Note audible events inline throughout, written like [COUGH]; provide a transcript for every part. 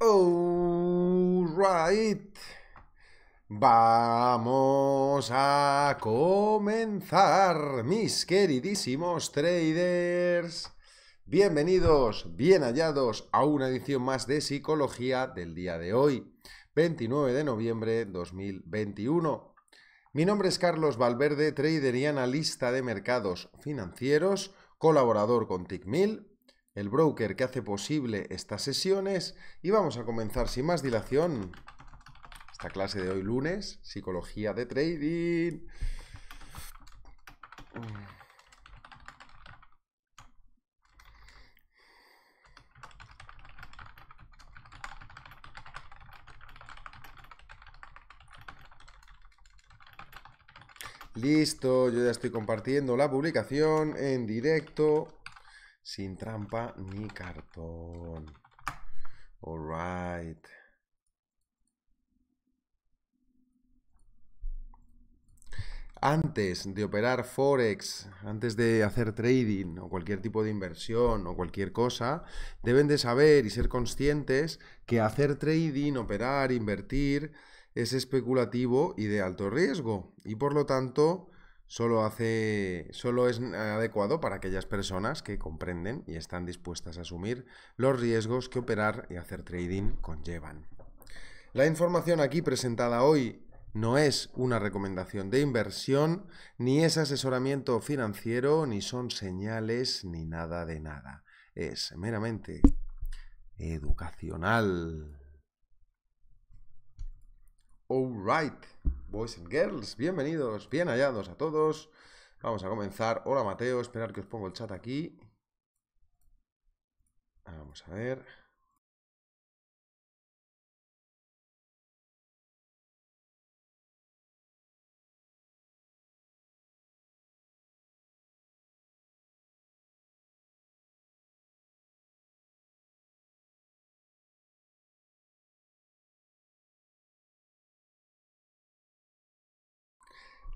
right, Vamos a comenzar, mis queridísimos traders. Bienvenidos, bien hallados a una edición más de Psicología del día de hoy, 29 de noviembre 2021. Mi nombre es Carlos Valverde, trader y analista de mercados financieros, colaborador con TICMIL el broker que hace posible estas sesiones y vamos a comenzar sin más dilación esta clase de hoy lunes, psicología de trading. Listo, yo ya estoy compartiendo la publicación en directo sin trampa ni cartón. right. Antes de operar Forex, antes de hacer trading o cualquier tipo de inversión o cualquier cosa, deben de saber y ser conscientes que hacer trading, operar, invertir es especulativo y de alto riesgo. Y por lo tanto, solo, hace, solo es adecuado para aquellas personas que comprenden y están dispuestas a asumir los riesgos que operar y hacer trading conllevan. La información aquí presentada hoy no es una recomendación de inversión, ni es asesoramiento financiero, ni son señales, ni nada de nada. Es meramente educacional. Alright, boys and girls, bienvenidos, bien hallados a todos. Vamos a comenzar. Hola Mateo, esperar que os pongo el chat aquí. Vamos a ver.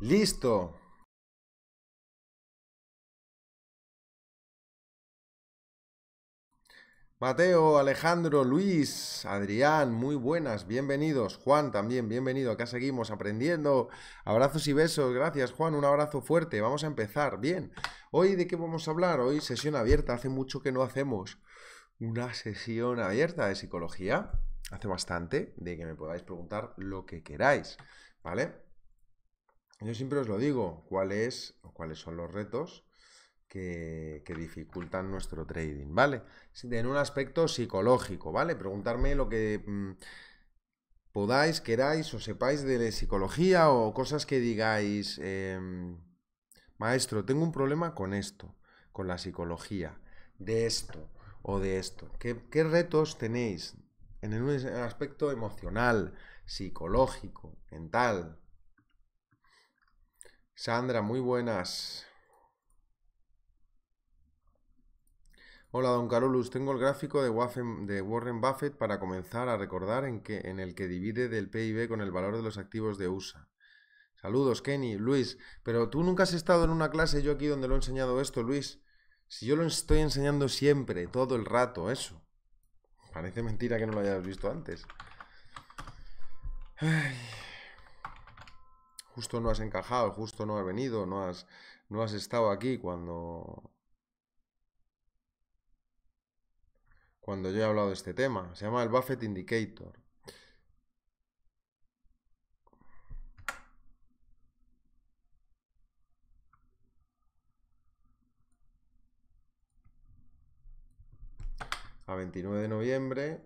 Listo. Mateo, Alejandro, Luis, Adrián, muy buenas, bienvenidos. Juan también, bienvenido. Acá seguimos aprendiendo. Abrazos y besos. Gracias, Juan. Un abrazo fuerte. Vamos a empezar. Bien. Hoy de qué vamos a hablar? Hoy sesión abierta. Hace mucho que no hacemos una sesión abierta de psicología. Hace bastante de que me podáis preguntar lo que queráis. ¿Vale? Yo siempre os lo digo, cuáles o cuáles son los retos que, dificultan nuestro trading, ¿vale? En un aspecto psicológico, ¿vale? Preguntarme lo que mm, podáis, queráis o sepáis de psicología o cosas que digáis, em, maestro, tengo un problema con esto, con la psicología, de esto o de esto. ¿Qué, retos tenéis en un aspecto emocional, psicológico, mental? Sandra, muy buenas. Hola, don Carolus. Tengo el gráfico de, de Warren Buffett para comenzar a recordar en, que, en el que divide del PIB con el valor de los activos de USA. Saludos, Kenny, Luis. Pero tú nunca has estado en una clase yo aquí donde lo he enseñado esto, Luis. Si yo lo estoy enseñando siempre, todo el rato, eso. Parece mentira que no lo hayas visto antes. Ay justo no has encajado, justo no has venido, no has, no has estado aquí cuando, cuando yo he hablado de este tema. Se llama el Buffett Indicator. A 29 de noviembre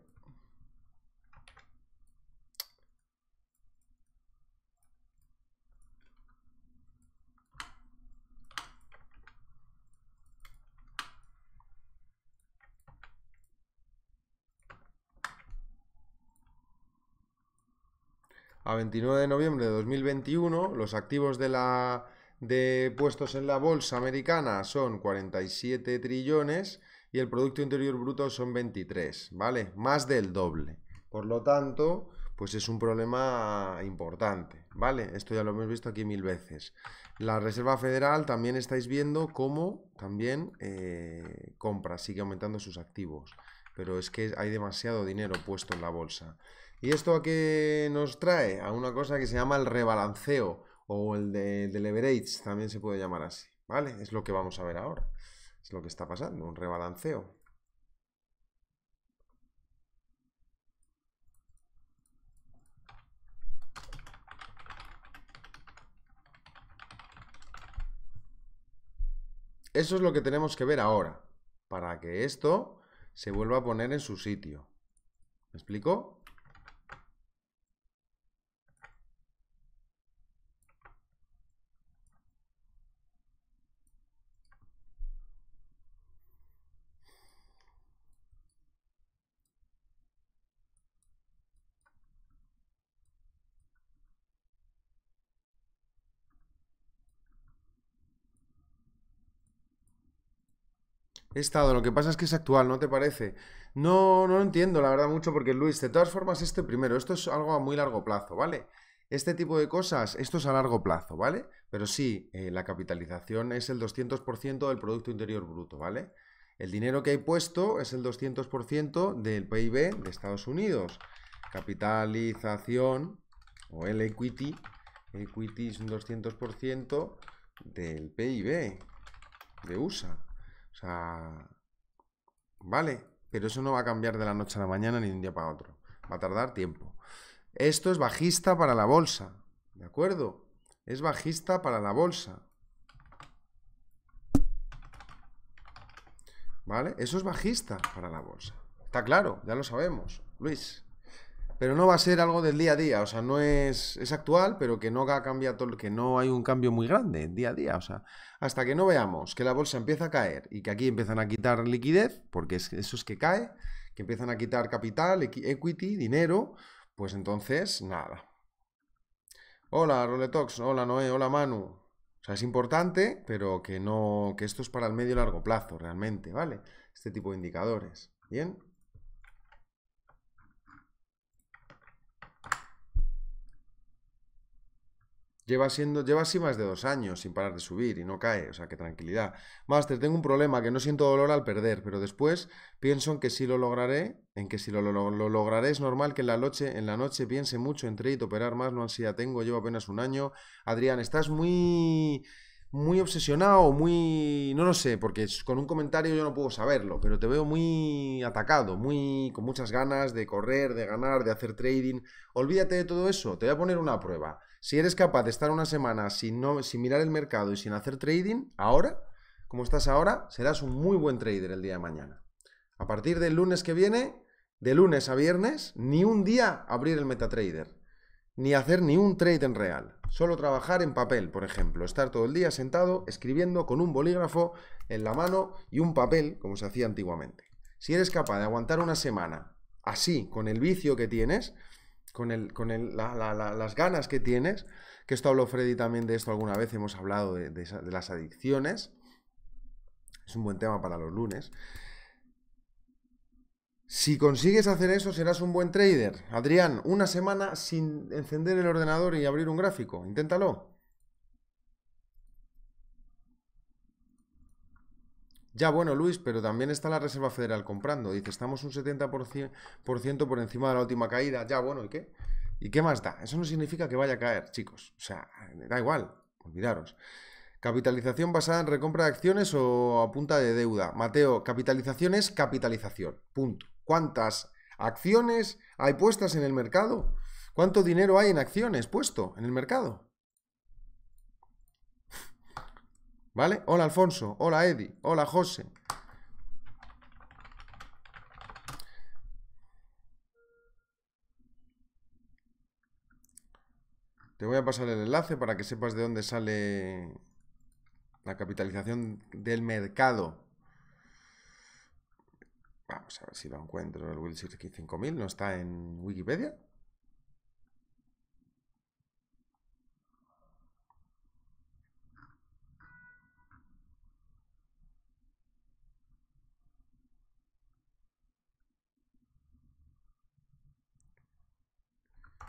29 de noviembre de 2021, los activos de la de puestos en la bolsa americana son 47 trillones y el producto interior bruto son 23, ¿vale? Más del doble. Por lo tanto, pues es un problema importante, ¿vale? Esto ya lo hemos visto aquí mil veces. La Reserva Federal también estáis viendo cómo también eh, compra, sigue aumentando sus activos, pero es que hay demasiado dinero puesto en la bolsa. ¿Y esto a qué nos trae? A una cosa que se llama el rebalanceo o el de, de, leverage, también se puede llamar así. ¿Vale? Es lo que vamos a ver ahora. Es lo que está pasando, un rebalanceo. Eso es lo que tenemos que ver ahora, para que esto se vuelva a poner en su sitio. ¿Me explico? He estado, lo que pasa es que es actual, ¿no te parece? No, no lo entiendo, la verdad, mucho, porque Luis, de todas formas, este primero, esto es algo a muy largo plazo, ¿vale? Este tipo de cosas, esto es a largo plazo, ¿vale? Pero sí, eh, la capitalización es el 200% del Producto Interior Bruto, ¿vale? El dinero que hay puesto es el 200% del PIB de Estados Unidos. Capitalización o el equity, equity es un 200% del PIB de USA vale, pero eso no va a cambiar de la noche a la mañana ni de un día para otro. Va a tardar tiempo. Esto es bajista para la bolsa, ¿de acuerdo? Es bajista para la bolsa. ¿Vale? Eso es bajista para la bolsa. Está claro, ya lo sabemos. Luis pero no va a ser algo del día a día, o sea, no es, es actual, pero que no todo, que no hay un cambio muy grande día a día, o sea, hasta que no veamos que la bolsa empieza a caer y que aquí empiezan a quitar liquidez, porque eso es que cae, que empiezan a quitar capital, equity, dinero, pues entonces nada. Hola Roletox, hola Noé, hola Manu. O sea, es importante, pero que no que esto es para el medio y largo plazo realmente, ¿vale? Este tipo de indicadores. ¿Bien? Lleva, siendo, lleva así más de dos años sin parar de subir y no cae, o sea qué tranquilidad. Master, tengo un problema que no siento dolor al perder, pero después pienso en que sí lo lograré, en que si lo, lograré es normal que en la, noche, en la noche piense mucho en trade, operar más, no la tengo, llevo apenas un año. Adrián, estás muy muy obsesionado, muy... no lo sé, porque con un comentario yo no puedo saberlo, pero te veo muy atacado, muy con muchas ganas de correr, de ganar, de hacer trading. Olvídate de todo eso, te voy a poner una prueba. Si eres capaz de estar una semana sin, no, sin mirar el mercado y sin hacer trading, ahora, como estás ahora, serás un muy buen trader el día de mañana. A partir del lunes que viene, de lunes a viernes, ni un día abrir el MetaTrader, ni hacer ni un trade en real. Solo trabajar en papel, por ejemplo, estar todo el día sentado escribiendo con un bolígrafo en la mano y un papel, como se hacía antiguamente. Si eres capaz de aguantar una semana así, con el vicio que tienes, con, con las ganas que tienes, que esto habló Freddy también de esto alguna vez, hemos hablado de las adicciones, es un buen tema para los lunes. Si consigues hacer eso, serás un buen trader. Adrián, una semana sin encender el ordenador y abrir un gráfico. Inténtalo. Ya, bueno, Luis, pero también está la Reserva Federal comprando. Dice, estamos un 70% por encima de la última caída. Ya, bueno, ¿y qué? ¿Y qué más da? Eso no significa que vaya a caer, chicos. O sea, da igual, olvidaros. Capitalización basada en recompra de acciones o a punta de deuda. Mateo, capitalización es capitalización. Punto cuántas acciones hay puestas en el mercado, cuánto dinero hay en acciones puesto en el mercado. ¿Vale? Hola Alfonso, hola Eddie, hola José. Te voy a pasar el enlace para que sepas de dónde sale la capitalización del mercado Vamos a ver si lo encuentro. El Will 5000 no está en Wikipedia.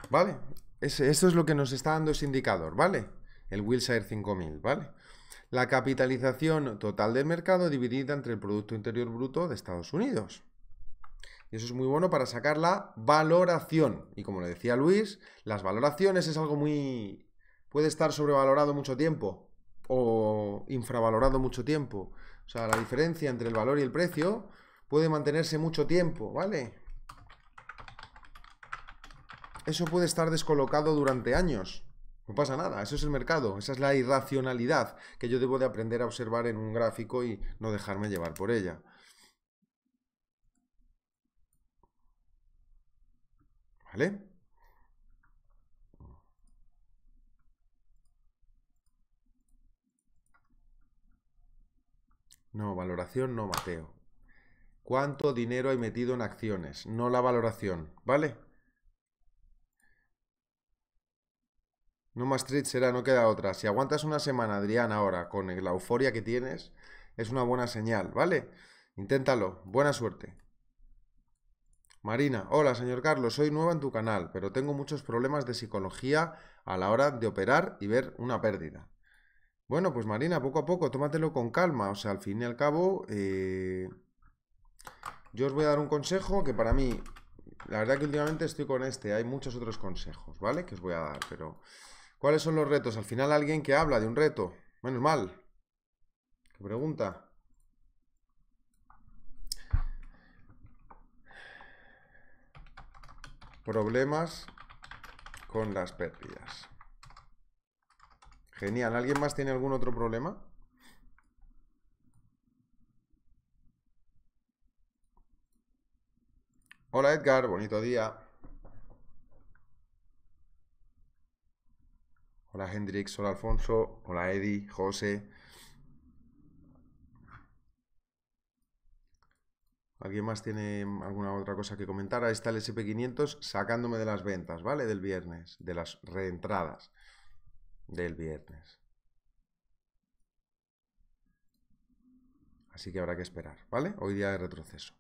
¿Vale? Ese, eso es lo que nos está dando ese indicador, ¿vale? El Wilshire 5000, ¿vale? La capitalización total del mercado dividida entre el Producto Interior Bruto de Estados Unidos. Y eso es muy bueno para sacar la valoración. Y como le decía Luis, las valoraciones es algo muy... puede estar sobrevalorado mucho tiempo o infravalorado mucho tiempo. O sea, la diferencia entre el valor y el precio puede mantenerse mucho tiempo, ¿vale? Eso puede estar descolocado durante años. No pasa nada, eso es el mercado, esa es la irracionalidad que yo debo de aprender a observar en un gráfico y no dejarme llevar por ella. ¿Vale? No, valoración no, Mateo. ¿Cuánto dinero he metido en acciones? No la valoración, ¿vale? No más Trit será, no queda otra. Si aguantas una semana, Adrián, ahora, con la euforia que tienes, es una buena señal, ¿vale? Inténtalo. Buena suerte. Marina, hola señor Carlos, soy nueva en tu canal, pero tengo muchos problemas de psicología a la hora de operar y ver una pérdida. Bueno, pues Marina, poco a poco, tómatelo con calma, o sea, al fin y al cabo, eh, yo os voy a dar un consejo que para mí, la verdad que últimamente estoy con este, hay muchos otros consejos, ¿vale? Que os voy a dar, pero ¿Cuáles son los retos? Al final alguien que habla de un reto. Menos mal. ¿Qué pregunta? Problemas con las pérdidas. Genial. ¿Alguien más tiene algún otro problema? Hola Edgar, bonito día. Hola Hendrix, hola Alfonso, hola Eddie, José. ¿Alguien más tiene alguna otra cosa que comentar? Ahí está el SP500 sacándome de las ventas, ¿vale? Del viernes, de las reentradas del viernes. Así que habrá que esperar, ¿vale? Hoy día de retroceso.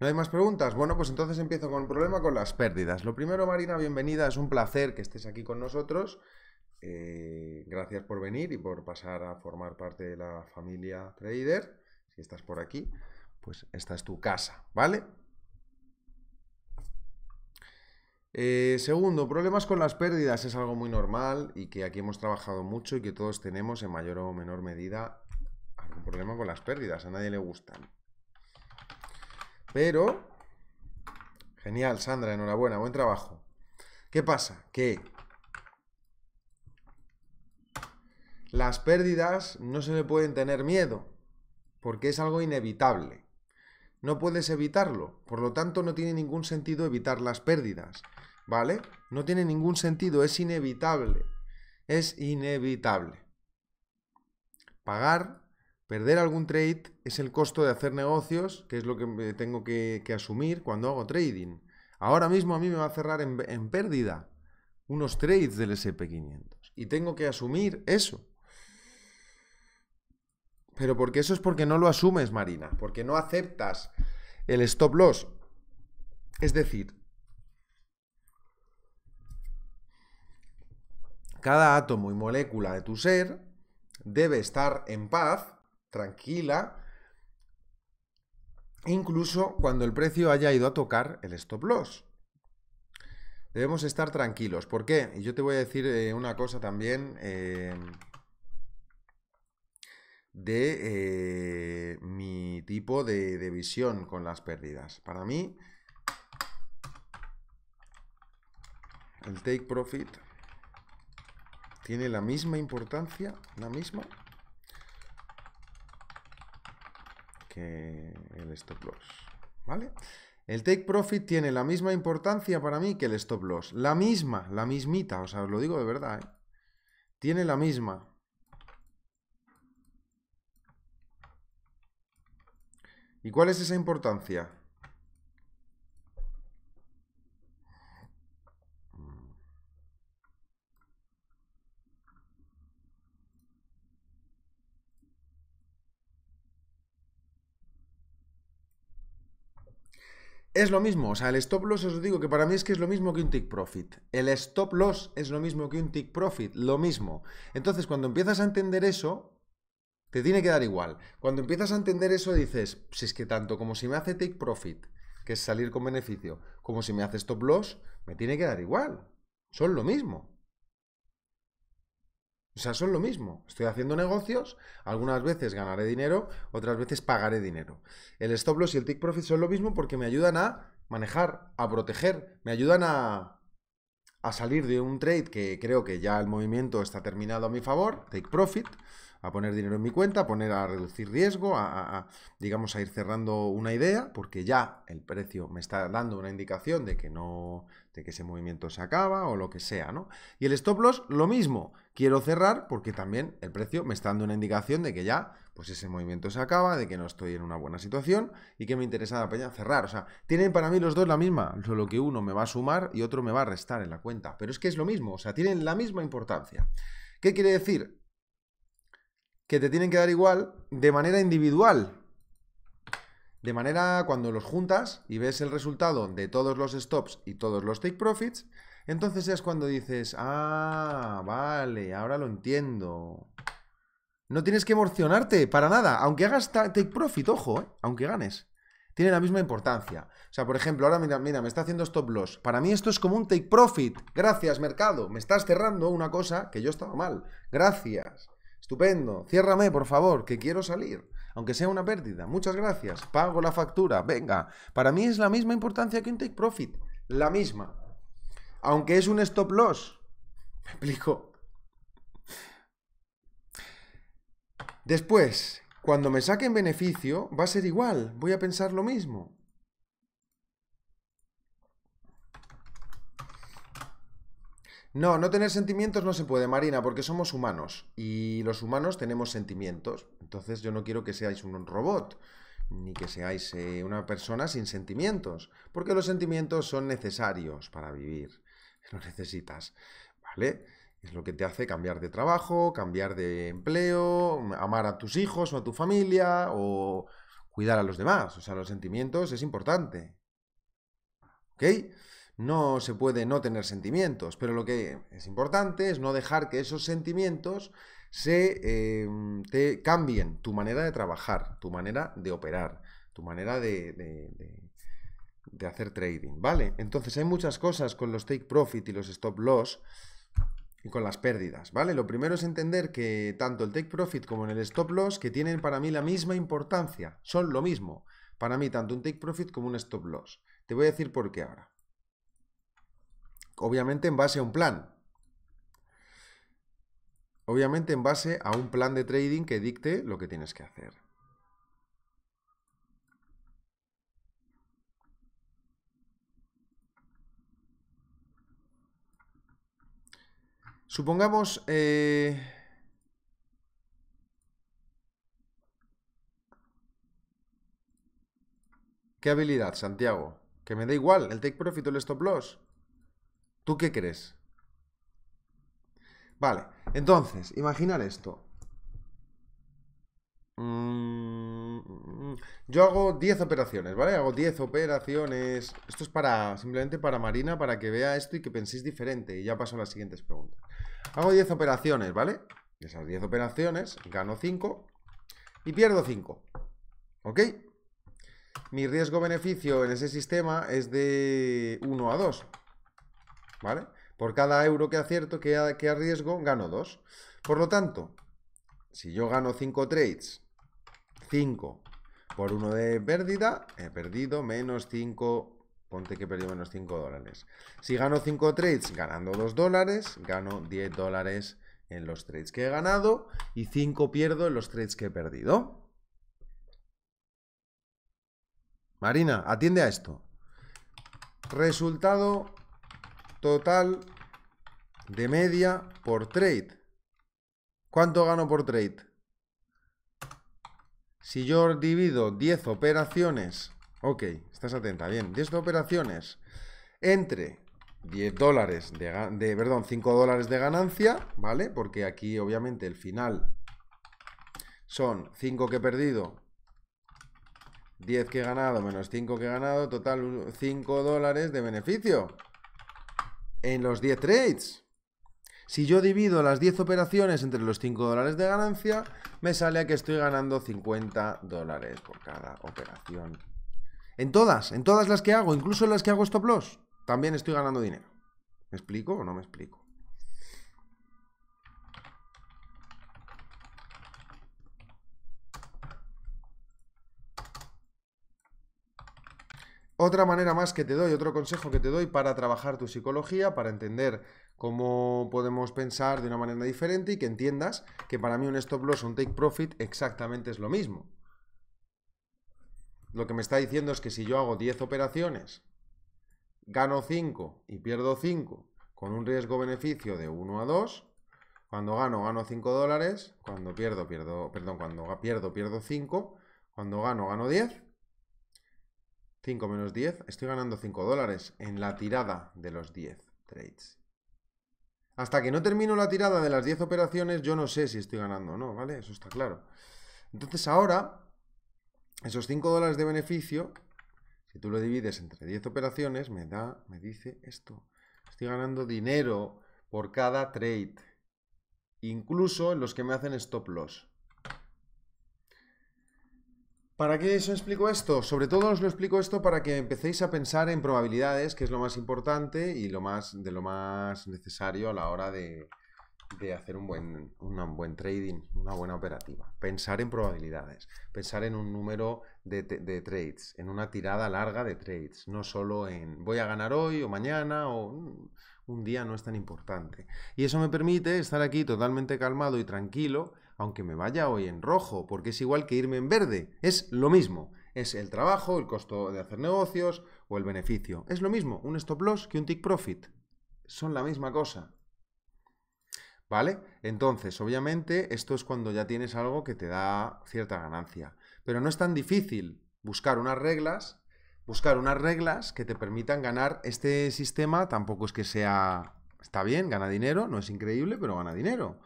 ¿No hay más preguntas? Bueno, pues entonces empiezo con el problema con las pérdidas. Lo primero, Marina, bienvenida, es un placer que estés aquí con nosotros. Eh, gracias por venir y por pasar a formar parte de la familia Trader. Si estás por aquí, pues esta es tu casa, ¿vale? Eh, segundo, problemas con las pérdidas es algo muy normal y que aquí hemos trabajado mucho y que todos tenemos en mayor o menor medida algún problema con las pérdidas, a nadie le gustan. Pero, genial, Sandra, enhorabuena, buen trabajo. ¿Qué pasa? Que Las pérdidas no se le pueden tener miedo, porque es algo inevitable. No puedes evitarlo, por lo tanto no tiene ningún sentido evitar las pérdidas, ¿vale? No tiene ningún sentido, es inevitable. Es inevitable. Pagar, perder algún trade es el costo de hacer negocios, que es lo que tengo que, asumir cuando hago trading. Ahora mismo a mí me va a cerrar en, en pérdida unos trades del SP500 y tengo que asumir eso. Pero porque eso es porque no lo asumes, Marina, porque no aceptas el stop loss. Es decir, cada átomo y molécula de tu ser debe estar en paz, tranquila, incluso cuando el precio haya ido a tocar el stop loss. Debemos estar tranquilos. ¿Por qué? Y yo te voy a decir eh, una cosa también. Eh, de eh, mi tipo de, visión con las pérdidas. Para mí, el take profit tiene la misma importancia, la misma, que el stop loss, ¿vale? El take profit tiene la misma importancia para mí que el stop loss, la misma, la mismita, o sea, os lo digo de verdad, ¿eh? tiene la misma, ¿Y cuál es esa importancia? Es lo mismo, o sea, el stop loss os digo que para mí es que es lo mismo que un tick profit. El stop loss es lo mismo que un tick profit, lo mismo. Entonces, cuando empiezas a entender eso, te tiene que dar igual. Cuando empiezas a entender eso dices, si es que tanto como si me hace take profit, que es salir con beneficio, como si me hace stop loss, me tiene que dar igual. Son lo mismo. O sea, son lo mismo. Estoy haciendo negocios, algunas veces ganaré dinero, otras veces pagaré dinero. El stop loss y el take profit son lo mismo porque me ayudan a manejar, a proteger, me ayudan a salir de un trade que creo que ya el movimiento está terminado a mi favor, take profit, a poner dinero en mi cuenta, a poner a reducir riesgo, a, digamos a ir cerrando una idea, porque ya el precio me está dando una indicación de que no, de que ese movimiento se acaba o lo que sea, ¿no? Y el stop loss, lo mismo, quiero cerrar porque también el precio me está dando una indicación de que ya, pues ese movimiento se acaba, de que no estoy en una buena situación y que me interesa la cerrar. O sea, tienen para mí los dos la misma, solo que uno me va a sumar y otro me va a restar en la cuenta, pero es que es lo mismo, o sea, tienen la misma importancia. ¿Qué quiere decir? que te tienen que dar igual de manera individual. De manera, cuando los juntas y ves el resultado de todos los stops y todos los take profits, entonces es cuando dices, ah, vale, ahora lo entiendo. No tienes que emocionarte para nada, aunque hagas take profit, ojo, eh, aunque ganes. Tiene la misma importancia. O sea, por ejemplo, ahora mira, mira, me está haciendo stop loss. Para mí esto es como un take profit. Gracias, mercado. Me estás cerrando una cosa que yo estaba mal. Gracias. Estupendo, ciérrame, por favor, que quiero salir. Aunque sea una pérdida, muchas gracias, pago la factura, venga. Para mí es la misma importancia que un take profit, la misma. Aunque es un stop loss. [LAUGHS] Me explico. Después, cuando me saquen beneficio, va a ser igual, voy a pensar lo mismo. No, no tener sentimientos no se puede, Marina, porque somos humanos y los humanos tenemos sentimientos. Entonces yo no quiero que seáis un robot ni que seáis eh, una persona sin sentimientos, porque los sentimientos son necesarios para vivir. [LAUGHS] Los necesitas, ¿vale? Es lo que te hace cambiar de trabajo, cambiar de empleo, amar a tus hijos o a tu familia o cuidar a los demás. O sea, los sentimientos es importante. ¿Ok? No se puede no tener sentimientos, pero lo que es importante es no dejar que esos sentimientos em, te cambien tu manera de trabajar, tu manera de operar, tu manera de, hacer trading, ¿vale? Entonces hay muchas cosas con los take profit y los stop loss y con las pérdidas, ¿vale? Lo primero es entender que tanto el take profit como en el stop loss que tienen para mí la misma importancia, son lo mismo. Para mí tanto un take profit como un stop loss. Te voy a decir por qué ahora obviamente en base a un plan. Obviamente en base a un plan de trading que dicte lo que tienes que hacer. Supongamos... Eh, ¿Qué habilidad, Santiago? Que me da igual, el take profit o el stop loss. ¿Tú qué crees? Vale, entonces, imaginar esto. Mm, yo hago 10 operaciones, ¿vale? Hago 10 operaciones. Esto es para simplemente para Marina, para que vea esto y que penséis diferente. Y ya paso a las siguientes preguntas. Hago 10 operaciones, ¿vale? esas 10 operaciones gano 5 y pierdo 5. ¿Ok? Mi riesgo-beneficio en ese sistema es de 1 a 2. ¿vale? Por cada euro que acierto, que, que arriesgo, gano 2. Por lo tanto, si yo gano 5 trades, 5 por 1 de pérdida, he perdido menos 5, ponte que he perdido menos 5 dólares. Si gano 5 trades ganando 2 dólares, gano 10 dólares en los trades que he ganado y 5 pierdo en los trades que he perdido. Marina, atiende a esto. Resultado total de media por trade. ¿Cuánto gano por trade? Si yo divido 10 operaciones, ok, estás atenta, bien, 10 operaciones entre 10 dólares de, perdón, 5 dólares de ganancia, ¿vale? Porque aquí obviamente el final son 5 que he perdido, 10 que he ganado menos 5 que he ganado, total 5 dólares de beneficio en los 10 trades. Si yo divido las 10 operaciones entre los 5 dólares de ganancia, me sale a que estoy ganando 50 dólares por cada operación. En todas, en todas las que hago, incluso en las que hago stop loss, también estoy ganando dinero. ¿Me explico o no me explico? Otra manera más que te doy, otro consejo que te doy para trabajar tu psicología, para entender cómo podemos pensar de una manera diferente y que entiendas que para mí un stop loss o un take profit exactamente es lo mismo. Lo que me está diciendo es que si yo hago 10 operaciones, gano 5 y pierdo 5 con un riesgo-beneficio de 1 a 2, cuando gano, gano 5 dólares, cuando pierdo, pierdo, perdón, cuando pierdo, pierdo 5, cuando gano, gano 10 5 menos 10, estoy ganando 5 dólares en la tirada de los 10 trades. Hasta que no termino la tirada de las 10 operaciones, yo no sé si estoy ganando o no, ¿vale? Eso está claro. Entonces ahora, esos 5 dólares de beneficio, si tú lo divides entre 10 operaciones, me da, me dice esto. Estoy ganando dinero por cada trade. Incluso en los que me hacen stop loss. ¿Para qué os explico esto? Sobre todo os lo explico esto para que empecéis a pensar en probabilidades, que es lo más importante y lo más, de lo más necesario a la hora de, hacer un buen, un buen trading, una buena operativa. Pensar en probabilidades, pensar en un número de, trades, en una tirada larga de trades, no solo en voy a ganar hoy o mañana o un día no es tan importante. Y eso me permite estar aquí totalmente calmado y tranquilo aunque me vaya hoy en rojo, porque es igual que irme en verde, es lo mismo. Es el trabajo, el costo de hacer negocios o el beneficio. Es lo mismo, un stop loss que un tick profit. Son la misma cosa. ¿Vale? Entonces, obviamente, esto es cuando ya tienes algo que te da cierta ganancia. Pero no es tan difícil buscar unas reglas, buscar unas reglas que te permitan ganar este sistema. Tampoco es que sea... Está bien, gana dinero, no es increíble, pero gana dinero.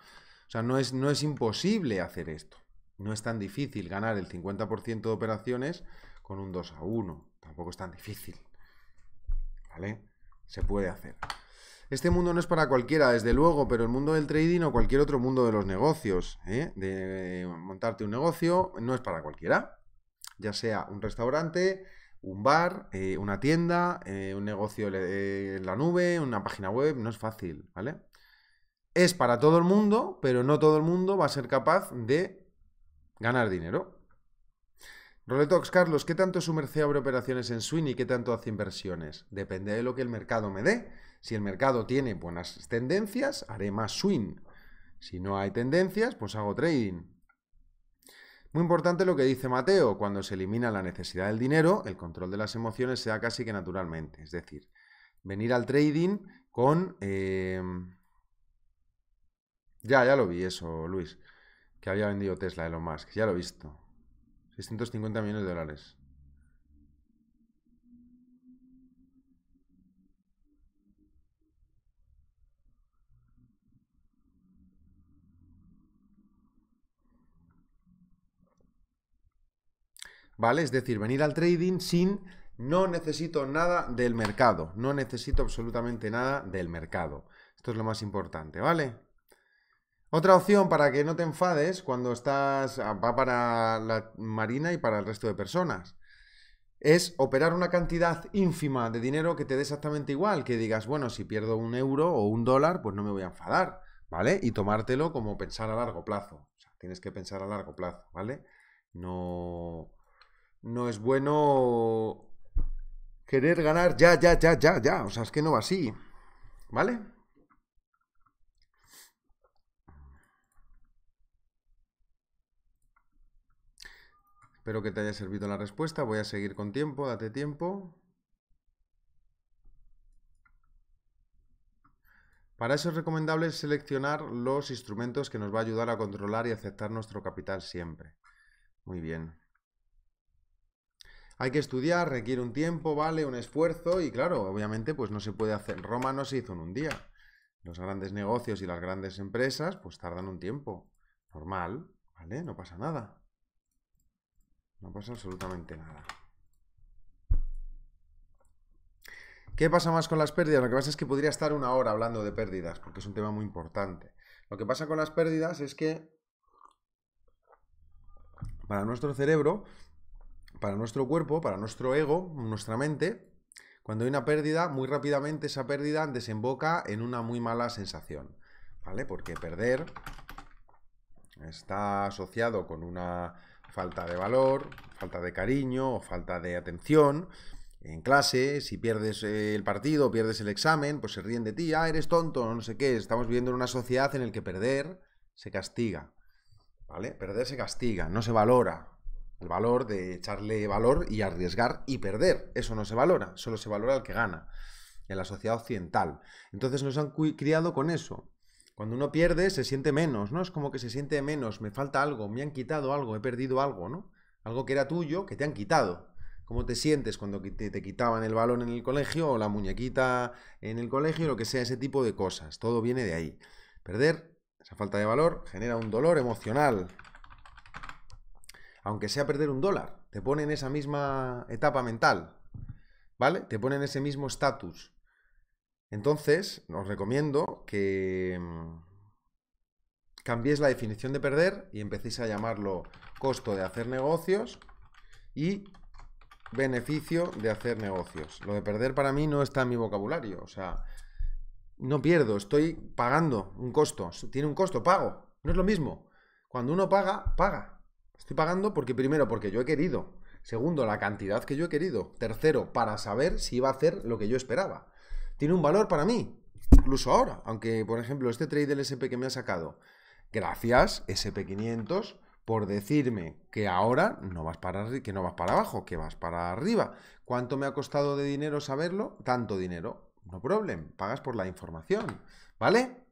O sea, no es, no es imposible hacer esto. No es tan difícil ganar el 50% de operaciones con un 2 a 1. Tampoco es tan difícil. ¿Vale? Se puede hacer. Este mundo no es para cualquiera, desde luego, pero el mundo del trading o cualquier otro mundo de los negocios, ¿eh? de montarte un negocio, no es para cualquiera. Ya sea un restaurante, un bar, eh, una tienda, eh, un negocio en la nube, una página web, no es fácil, ¿vale? es para todo el mundo, pero no todo el mundo va a ser capaz de ganar dinero. Roletox, Carlos, ¿qué tanto su merced abre operaciones en swing y qué tanto hace inversiones? Depende de lo que el mercado me dé. Si el mercado tiene buenas tendencias, haré más swing. Si no hay tendencias, pues hago trading. Muy importante lo que dice Mateo, cuando se elimina la necesidad del dinero, el control de las emociones se da casi que naturalmente. Es decir, venir al trading con... Eh, ya, ya lo vi eso, Luis. Que había vendido Tesla Elon Musk. Ya lo he visto. 650 millones de dólares. ¿Vale? Es decir, venir al trading sin no necesito nada del mercado, no necesito absolutamente nada del mercado. Esto es lo más importante, ¿vale? Otra opción para que no te enfades cuando estás. Ah, va para la Marina y para el resto de personas. Es operar una cantidad ínfima de dinero que te dé exactamente igual. Que digas, bueno, si pierdo un euro o un dólar, pues no me voy a enfadar, ¿vale? Y tomártelo como pensar a largo plazo. O sea, tienes que pensar a largo plazo, ¿vale? No. No es bueno. Querer ganar ya, ya, ya, ya, ya. O sea, es que no va así. ¿Vale? Espero que te haya servido la respuesta. Voy a seguir con tiempo, date tiempo. Para eso es recomendable seleccionar los instrumentos que nos va a ayudar a controlar y aceptar nuestro capital siempre. Muy bien. Hay que estudiar, requiere un tiempo, vale, un esfuerzo y claro, obviamente pues no se puede hacer. Roma no se hizo en un día. Los grandes negocios y las grandes empresas pues tardan un tiempo. Normal, ¿vale? No pasa nada. No pasa absolutamente nada. ¿Qué pasa más con las pérdidas? Lo que pasa es que podría estar una hora hablando de pérdidas, porque es un tema muy importante. Lo que pasa con las pérdidas es que para nuestro cerebro, para nuestro cuerpo, para nuestro ego, nuestra mente, cuando hay una pérdida, muy rápidamente esa pérdida desemboca en una muy mala sensación, ¿vale? Porque perder está asociado con una falta de valor, falta de cariño o falta de atención. En clase, si pierdes eh, el partido, pierdes el examen, pues se ríen de ti, ah, eres tonto, no sé qué. Estamos viviendo en una sociedad en la que perder se castiga. ¿Vale? Perder se castiga, no se valora. El valor de echarle valor y arriesgar y perder, eso no se valora, solo se valora el que gana en la sociedad occidental. Entonces nos han criado con eso. Cuando uno pierde se siente menos, ¿no? Es como que se siente menos, me falta algo, me han quitado algo, he perdido algo, ¿no? Algo que era tuyo, que te han quitado. ¿Cómo te sientes cuando te, quitaban el balón en el colegio o la muñequita en el colegio, lo que sea, ese tipo de cosas? Todo viene de ahí. Perder, esa falta de valor, genera un dolor emocional. Aunque sea perder un dólar, te pone en esa misma etapa mental, ¿vale? Te pone en ese mismo estatus. Entonces, os recomiendo que mm, cambiéis la definición de perder y empecéis a llamarlo costo de hacer negocios y beneficio de hacer negocios. Lo de perder para mí no está en mi vocabulario, o sea, no pierdo, estoy pagando un costo, tiene un costo, pago, no es lo mismo. Cuando uno paga, paga. Estoy pagando porque primero, porque yo he querido. Segundo, la cantidad que yo he querido. Tercero, para saber si iba a hacer lo que yo esperaba tiene un valor para mí, incluso ahora. Aunque, por ejemplo, este trade del SP que me ha sacado, gracias SP500 por decirme que ahora no vas para que no vas para abajo, que vas para arriba. ¿Cuánto me ha costado de dinero saberlo? Tanto dinero. No problem, pagas por la información, ¿vale?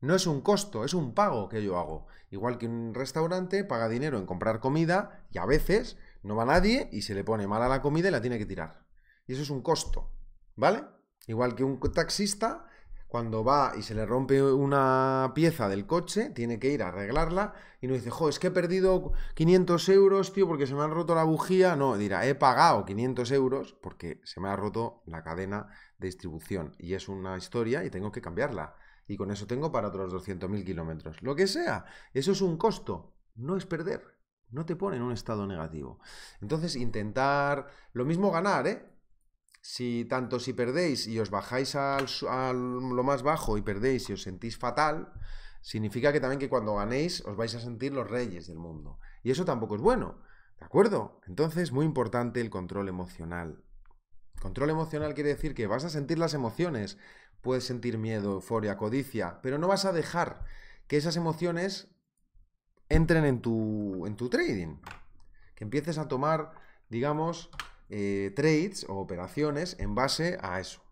No es un costo, es un pago que yo hago. Igual que un restaurante paga dinero en comprar comida y a veces no va nadie y se le pone mala la comida y la tiene que tirar. Y eso es un costo, ¿vale? Igual que un taxista, cuando va y se le rompe una pieza del coche, tiene que ir a arreglarla y no dice, jo, es que he perdido 500 euros, tío, porque se me han roto la bujía. No, dirá, he pagado 500 euros porque se me ha roto la cadena de distribución y es una historia y tengo que cambiarla. Y con eso tengo para otros 200.000 kilómetros. Lo que sea, eso es un costo, no es perder. No te pone en un estado negativo. Entonces, intentar lo mismo ganar, ¿eh? Si tanto si perdéis y os bajáis al, lo más bajo y perdéis y os sentís fatal, significa que también que cuando ganéis os vais a sentir los reyes del mundo. Y eso tampoco es bueno. ¿De acuerdo? Entonces, muy importante el control emocional. Control emocional quiere decir que vas a sentir las emociones. Puedes sentir miedo, euforia, codicia, pero no vas a dejar que esas emociones entren en tu, en tu trading. Que empieces a tomar, digamos, eh, trades o operaciones en base a eso.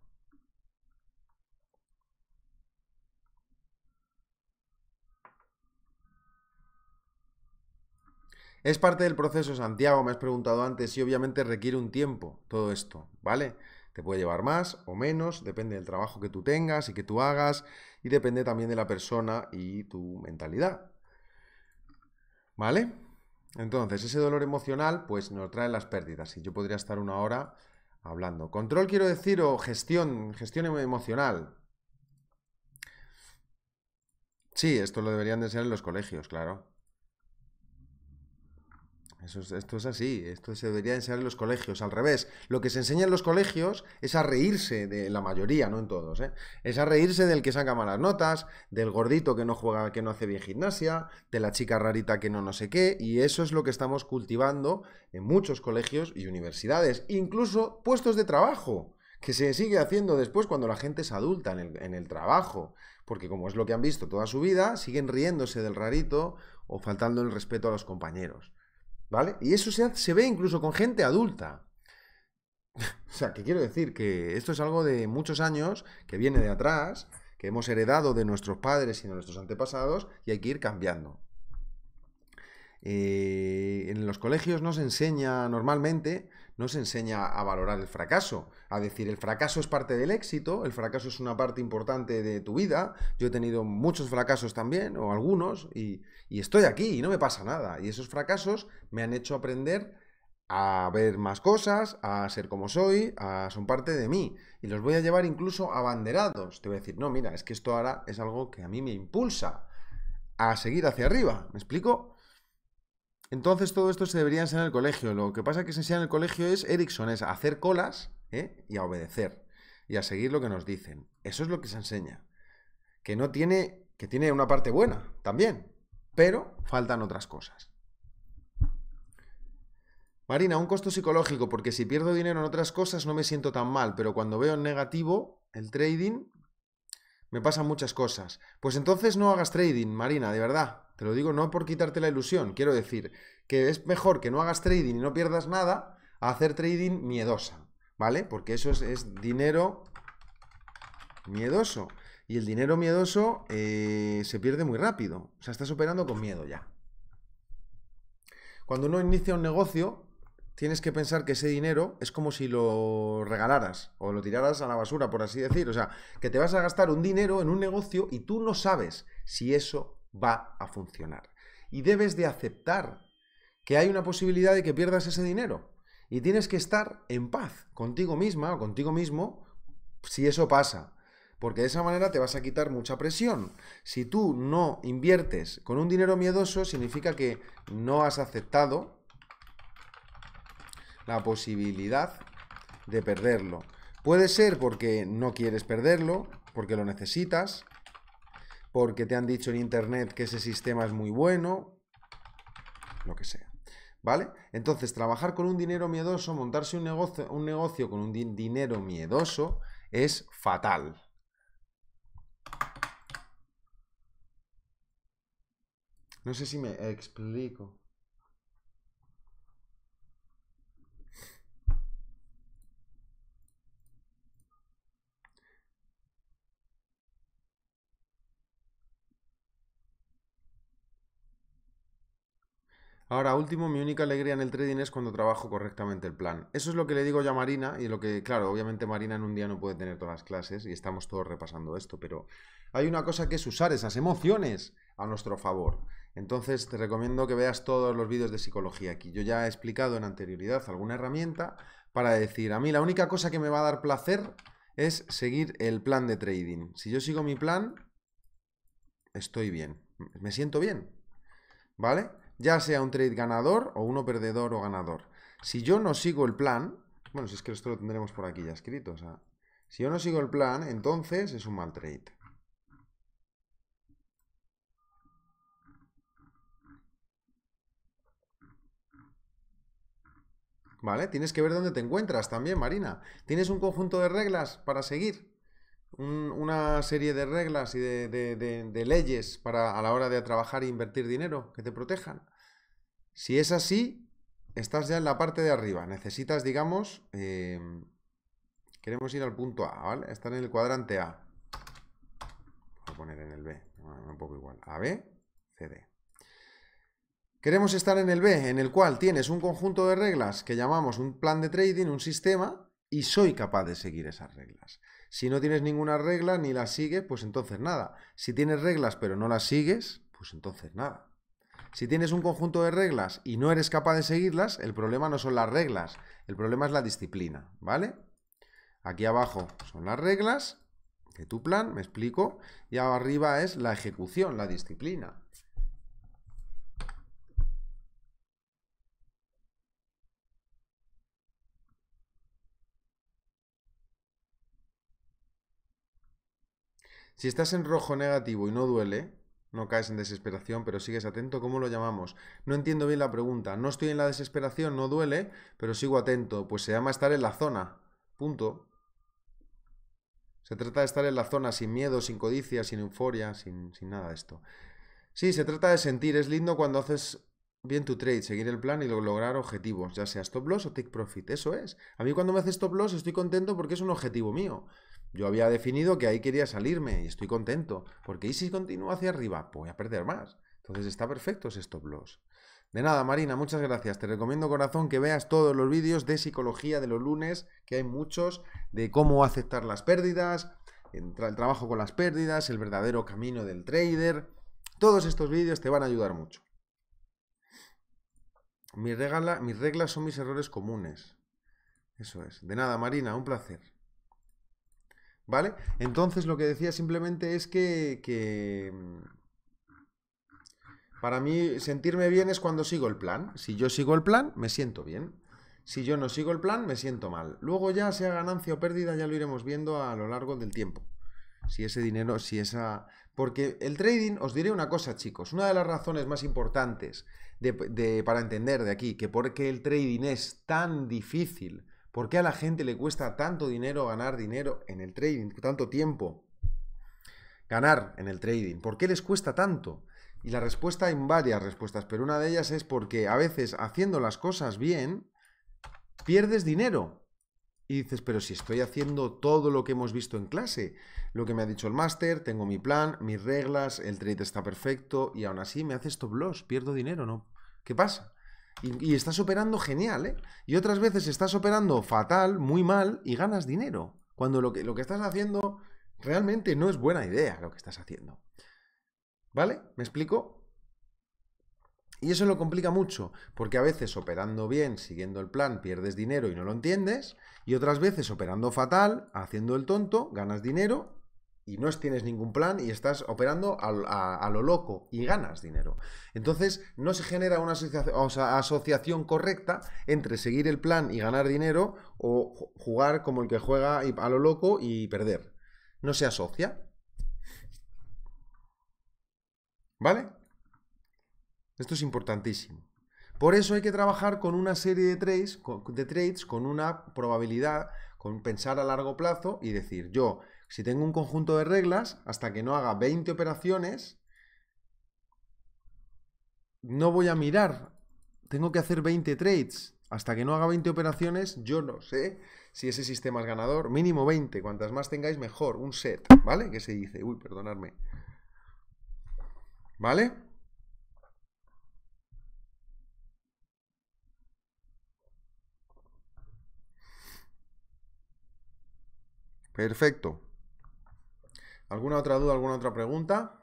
Es parte del proceso, Santiago, me has preguntado antes, y obviamente requiere un tiempo todo esto, ¿vale? Te puede llevar más o menos, depende del trabajo que tú tengas y que tú hagas, y depende también de la persona y tu mentalidad. ¿Vale? Entonces, ese dolor emocional pues nos trae las pérdidas y yo podría estar una hora hablando. Control quiero decir o gestión, gestión emocional. Sí, esto lo deberían de ser en los colegios, claro esto es así, esto se debería enseñar en los colegios, al revés. Lo que se enseña en los colegios es a reírse de la mayoría, no en todos, ¿eh? es a reírse del que saca malas notas, del gordito que no juega, que no hace bien gimnasia, de la chica rarita que no no sé qué, y eso es lo que estamos cultivando en muchos colegios y universidades, incluso puestos de trabajo, que se sigue haciendo después cuando la gente es adulta en el, en el trabajo, porque como es lo que han visto toda su vida, siguen riéndose del rarito o faltando el respeto a los compañeros. ¿Vale? Y eso se, se ve incluso con gente adulta. [LAUGHS] o sea, que quiero decir que esto es algo de muchos años, que viene de atrás, que hemos heredado de nuestros padres y de nuestros antepasados, y hay que ir cambiando. Eh, en los colegios no se enseña normalmente, no se enseña a valorar el fracaso, a decir el fracaso es parte del éxito, el fracaso es una parte importante de tu vida, yo he tenido muchos fracasos también, o algunos, y, estoy aquí y no me pasa nada. Y esos fracasos me han hecho aprender a ver más cosas, a ser como soy, son parte de mí. Y los voy a llevar incluso abanderados. Te voy a decir, no, mira, es que esto ahora es algo que a mí me impulsa a seguir hacia arriba. ¿Me explico? Entonces todo esto se debería enseñar en el colegio. Lo que pasa que se enseña en el colegio es ericsson es hacer colas ¿eh? y a obedecer y a seguir lo que nos dicen. Eso es lo que se enseña. Que no tiene, que tiene una parte buena también, pero faltan otras cosas. Marina, un costo psicológico, porque si pierdo dinero en otras cosas no me siento tan mal, pero cuando veo en negativo el trading, me pasan muchas cosas. Pues entonces no hagas trading, Marina, de verdad. Te lo digo no por quitarte la ilusión, quiero decir que es mejor que no hagas trading y no pierdas nada a hacer trading miedosa, ¿vale? Porque eso es, dinero miedoso. Y el dinero miedoso eh, se pierde muy rápido. O sea, estás operando con miedo ya. Cuando uno inicia un negocio, tienes que pensar que ese dinero es como si lo regalaras o lo tiraras a la basura, por así decir. O sea, que te vas a gastar un dinero en un negocio y tú no sabes si eso va a funcionar. Y debes de aceptar que hay una posibilidad de que pierdas ese dinero. Y tienes que estar en paz contigo misma o contigo mismo si eso pasa. Porque de esa manera te vas a quitar mucha presión. Si tú no inviertes con un dinero miedoso, significa que no has aceptado la posibilidad de perderlo. Puede ser porque no quieres perderlo, porque lo necesitas, porque te han dicho en internet que ese sistema es muy bueno, lo que sea. ¿Vale? Entonces, trabajar con un dinero miedoso, montarse un negocio, un negocio con un dinero miedoso es fatal. No sé si me explico. Ahora, último, mi única alegría en el trading es cuando trabajo correctamente el plan. Eso es lo que le digo ya a Marina y lo que, claro, obviamente Marina en un día no puede tener todas las clases y estamos todos repasando esto, pero hay una cosa que es usar esas emociones a nuestro favor. Entonces te recomiendo que veas todos los vídeos de psicología aquí. Yo ya he explicado en anterioridad alguna herramienta para decir, a mí la única cosa que me va a dar placer es seguir el plan de trading. Si yo sigo mi plan, estoy bien, me siento bien, ¿vale? ya sea un trade ganador o uno perdedor o ganador. Si yo no sigo el plan, bueno, si es que esto lo tendremos por aquí ya escrito, o sea, si yo no sigo el plan, entonces es un mal trade. ¿Vale? Tienes que ver dónde te encuentras también, Marina. ¿Tienes un conjunto de reglas para seguir? una serie de reglas y de, leyes para a la hora de trabajar e invertir dinero que te protejan. Si es así, estás ya en la parte de arriba. Necesitas, digamos, eh, queremos ir al punto A, ¿vale? Estar en el cuadrante A. Voy a poner en el B, un poco igual. A, B, C, D. Queremos estar en el B, en el cual tienes un conjunto de reglas que llamamos un plan de trading, un sistema, y soy capaz de seguir esas reglas. Si no tienes ninguna regla ni la sigues, pues entonces nada. Si tienes reglas pero no las sigues, pues entonces nada. Si tienes un conjunto de reglas y no eres capaz de seguirlas, el problema no son las reglas, el problema es la disciplina, ¿vale? Aquí abajo son las reglas de tu plan, me explico, y arriba es la ejecución, la disciplina. Si estás en rojo negativo y no duele, no caes en desesperación, pero sigues atento, ¿cómo lo llamamos? No entiendo bien la pregunta. No estoy en la desesperación, no duele, pero sigo atento. Pues se llama estar en la zona. Punto. Se trata de estar en la zona sin miedo, sin codicia, sin euforia, sin, nada de esto. Sí, se trata de sentir. Es lindo cuando haces bien tu trade, seguir el plan y lograr objetivos, ya sea stop loss o take profit. Eso es. A mí cuando me hace stop loss estoy contento porque es un objetivo mío. Yo había definido que ahí quería salirme y estoy contento, porque ¿y si continúo hacia arriba? Pues voy a perder más. Entonces está perfecto ese stop loss. De nada, Marina, muchas gracias. Te recomiendo, corazón, que veas todos los vídeos de psicología de los lunes, que hay muchos, de cómo aceptar las pérdidas, el trabajo con las pérdidas, el verdadero camino del trader. Todos estos vídeos te van a ayudar mucho. mis reglas son mis errores comunes. Eso es. De nada, Marina, un placer. ¿Vale? Entonces lo que decía simplemente es que, mm, para mí sentirme bien es cuando sigo el plan. Si yo sigo el plan, me siento bien. Si yo no sigo el plan, me siento mal. Luego ya sea ganancia o pérdida, ya lo iremos viendo a lo largo del tiempo. Si ese dinero, si esa... Porque el trading, os diré una cosa chicos, una de las razones más importantes para entender de aquí que por qué el trading es tan difícil ¿Por qué a la gente le cuesta tanto dinero ganar dinero en el trading? Tanto tiempo ganar en el trading. ¿Por qué les cuesta tanto? Y la respuesta hay varias respuestas, pero una de ellas es porque a veces haciendo las cosas bien, pierdes dinero. Y dices, pero si estoy haciendo todo lo que hemos visto en clase, lo que me ha dicho el máster, tengo mi plan, mis reglas, el trade está perfecto y aún así me hace stop loss, pierdo dinero, ¿no? ¿Qué pasa? Y, estás operando genial, ¿eh? Y otras veces estás operando fatal, muy mal, y ganas dinero. Cuando lo que, lo que estás haciendo realmente no es buena idea lo que estás haciendo. ¿Vale? ¿Me explico? Y eso lo complica mucho, porque a veces operando bien, siguiendo el plan, pierdes dinero y no lo entiendes, y otras veces operando fatal, haciendo el tonto, ganas dinero y no tienes ningún plan y estás operando a, lo loco y ganas dinero. Entonces no se genera una asociación correcta entre seguir el plan y ganar dinero o jugar como el que juega a lo loco y perder. No se asocia. ¿Vale? Esto es importantísimo. Por eso hay que trabajar con una serie de de trades con una probabilidad, con pensar a largo plazo y decir, yo si tengo un conjunto de reglas, hasta que no haga 20 operaciones, no voy a mirar. Tengo que hacer 20 trades. Hasta que no haga 20 operaciones, yo no sé si ese sistema es ganador. Mínimo 20. Cuantas más tengáis, mejor. Un set, ¿vale? Que se dice. Uy, perdonadme. ¿Vale? Perfecto. ¿Alguna otra duda, alguna otra pregunta?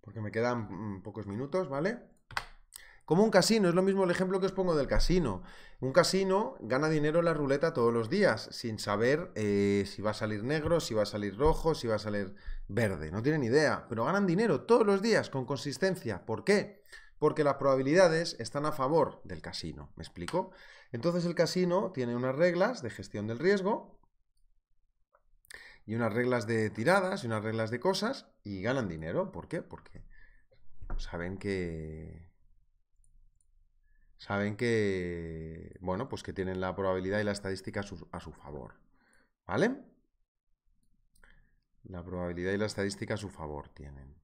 Porque me quedan mm, pocos minutos, ¿vale? Como un casino, es lo mismo el ejemplo que os pongo del casino. Un casino gana dinero en la ruleta todos los días, sin saber eh, si va a salir negro, si va a salir rojo, si va a salir verde. No tienen idea, pero ganan dinero todos los días con consistencia. ¿Por qué? Porque las probabilidades están a favor del casino. ¿Me explico? Entonces el casino tiene unas reglas de gestión del riesgo y unas reglas de tiradas y unas reglas de cosas y ganan dinero. ¿Por qué? Porque saben que... Saben que... Bueno, pues que tienen la probabilidad y la estadística a su, a su favor. ¿Vale? La probabilidad y la estadística a su favor tienen.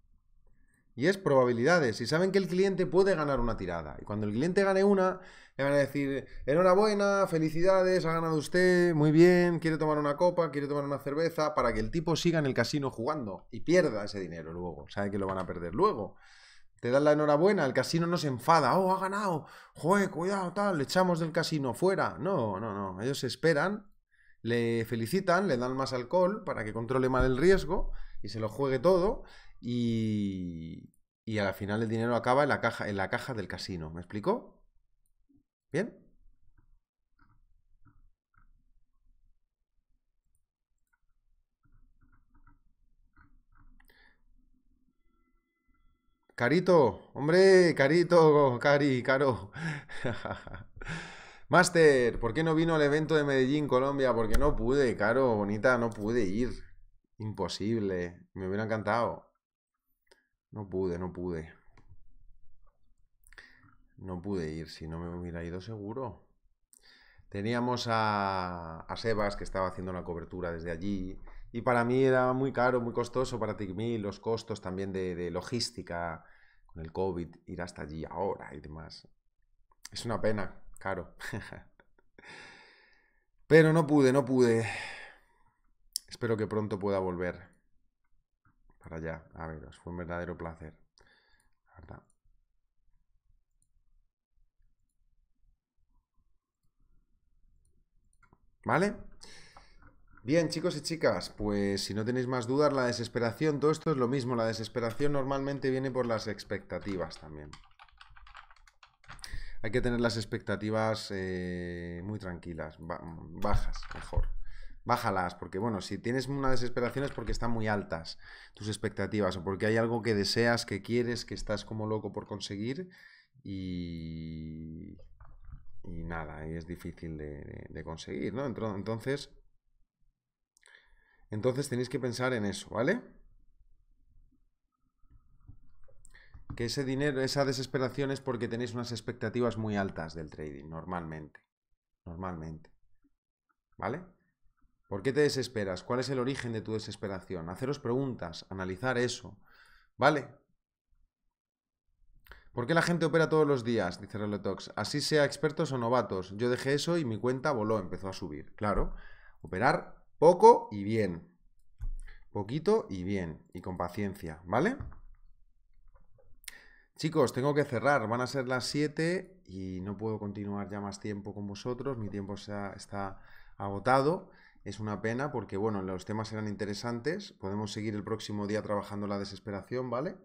Y es probabilidades. Y saben que el cliente puede ganar una tirada. Y cuando el cliente gane una, le van a decir, enhorabuena, felicidades, ha ganado usted, muy bien, quiere tomar una copa, quiere tomar una cerveza, para que el tipo siga en el casino jugando y pierda ese dinero luego. Sabe que lo van a perder luego. Te dan la enhorabuena, el casino no se enfada, oh, ha ganado, joder, cuidado, tal, le echamos del casino fuera. No, no, no, ellos esperan, le felicitan, le dan más alcohol para que controle mal el riesgo y se lo juegue todo y, y a final el dinero acaba en la caja, en la caja del casino. ¿Me explico? ¿Bien? Carito, hombre, carito, cari, caro. [LAUGHS] Master, ¿por qué no vino al evento de Medellín, Colombia? Porque no pude, caro, bonita, no pude ir. Imposible, me hubiera encantado. No pude, no pude. No pude ir, si no me hubiera ido seguro. Teníamos a, Sebas que estaba haciendo la cobertura desde allí. Y para mí era muy caro, muy costoso para Ticmi, los costos también de, de logística, con el COVID, ir hasta allí ahora y demás. Es una pena, caro. [LAUGHS] Pero no pude, no pude. Espero que pronto pueda volver para allá a veros. Fue un verdadero placer, ¿Vale? Bien, chicos y chicas, pues si no tenéis más dudas, la desesperación, todo esto es lo mismo. La desesperación normalmente viene por las expectativas también. Hay que tener las expectativas eh, muy tranquilas, bajas, mejor bájalas, porque bueno, si tienes una desesperación es porque están muy altas tus expectativas o porque hay algo que deseas, que quieres, que estás como loco por conseguir y, y nada, y es difícil de, conseguir, ¿no? Entonces, entonces tenéis que pensar en eso, ¿vale? Que ese dinero, esa desesperación es porque tenéis unas expectativas muy altas del trading, normalmente. Normalmente. ¿Vale? ¿Por qué te desesperas? ¿Cuál es el origen de tu desesperación? Haceros preguntas, analizar eso. ¿Vale? ¿Por qué la gente opera todos los días? Dice Relotox. Así sea expertos o novatos. Yo dejé eso y mi cuenta voló, empezó a subir. Claro. Operar poco y bien. Poquito y bien. Y con paciencia, ¿vale? Chicos, tengo que cerrar. Van a ser las 7 y no puedo continuar ya más tiempo con vosotros. Mi tiempo está agotado. Es una pena porque, bueno, los temas eran interesantes. Podemos seguir el próximo día trabajando la desesperación, ¿vale?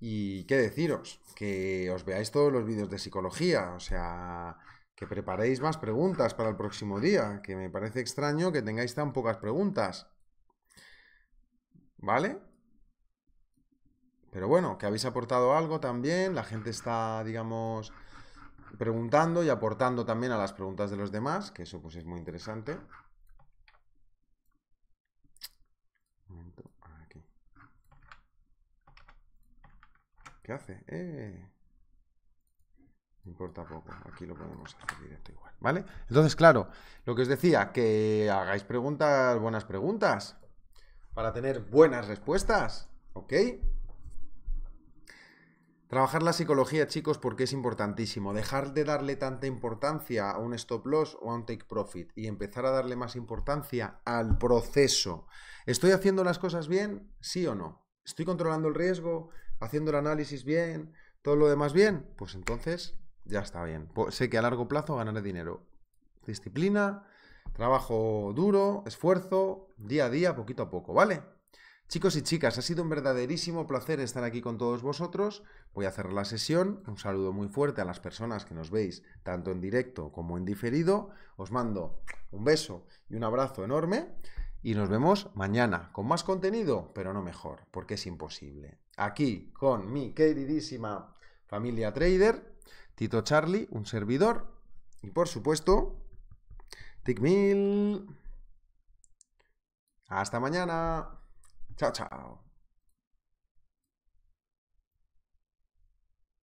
Y qué deciros, que os veáis todos los vídeos de psicología, o sea, que preparéis más preguntas para el próximo día, que me parece extraño que tengáis tan pocas preguntas. ¿Vale? Pero bueno, que habéis aportado algo también, la gente está, digamos, preguntando y aportando también a las preguntas de los demás, que eso pues es muy interesante. hace? No eh. importa poco, aquí lo podemos hacer directo igual, ¿vale? Entonces, claro, lo que os decía, que hagáis preguntas, buenas preguntas, para tener buenas respuestas, ¿ok? Trabajar la psicología, chicos, porque es importantísimo. Dejar de darle tanta importancia a un stop loss o a un take profit y empezar a darle más importancia al proceso. ¿Estoy haciendo las cosas bien? ¿Sí o no? ¿Estoy controlando el riesgo? haciendo el análisis bien, todo lo demás bien, pues entonces ya está bien. Pues sé que a largo plazo ganaré dinero. Disciplina, trabajo duro, esfuerzo, día a día, poquito a poco, ¿vale? Chicos y chicas, ha sido un verdaderísimo placer estar aquí con todos vosotros. Voy a cerrar la sesión. Un saludo muy fuerte a las personas que nos veis tanto en directo como en diferido. Os mando un beso y un abrazo enorme y nos vemos mañana con más contenido, pero no mejor, porque es imposible aquí con mi queridísima familia trader, Tito Charlie, un servidor, y por supuesto, Tickmill. Hasta mañana. Chao, chao.